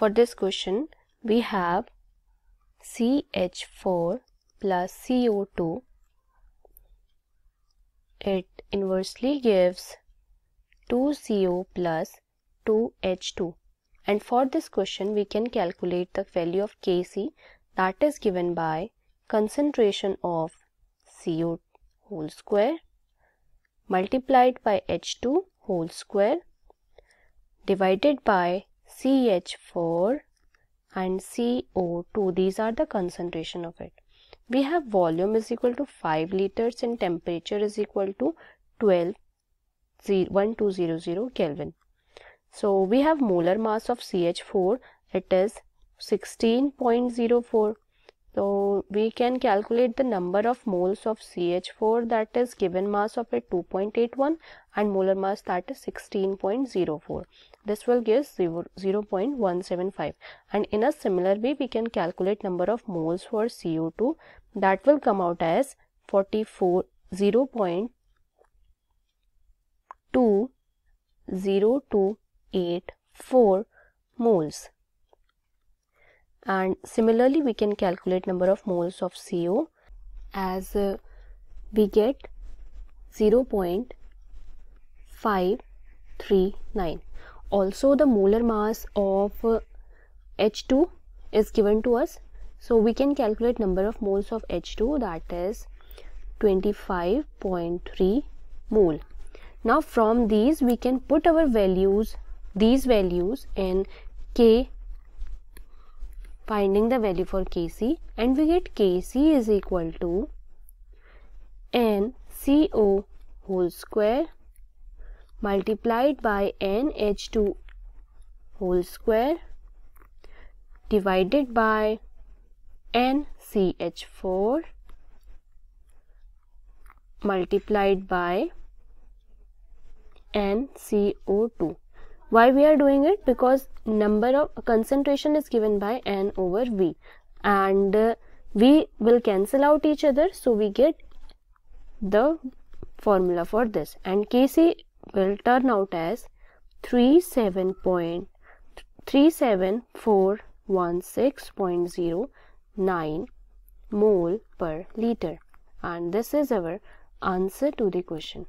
For this question, we have CH4 plus CO2. It inversely gives 2CO plus 2H2. And for this question, we can calculate the value of Kc that is given by concentration of CO whole square multiplied by H2 whole square divided by CH4 and CO2 these are the concentration of it we have volume is equal to 5 liters and temperature is equal to twelve one two zero zero 1200 Kelvin so we have molar mass of CH4 it is 16.04 so we can calculate the number of moles of CH4 that is given mass of it 2.81 and molar mass that is 16.04. This will give 0 0.175 and in a similar way we can calculate number of moles for CO2 that will come out as 44 0.2028 moles and similarly we can calculate number of moles of CO as uh, we get 0.539 also the molar mass of uh, H2 is given to us so we can calculate number of moles of H2 that is 25.3 mole now from these we can put our values these values in K finding the value for Kc and we get Kc is equal to NCO whole square multiplied by NH2 whole square divided by NCH4 multiplied by NCO2 why we are doing it? Because number of concentration is given by N over V and uh, V will cancel out each other. So we get the formula for this and Kc will turn out as 37.37416.09 mole per liter and this is our answer to the question.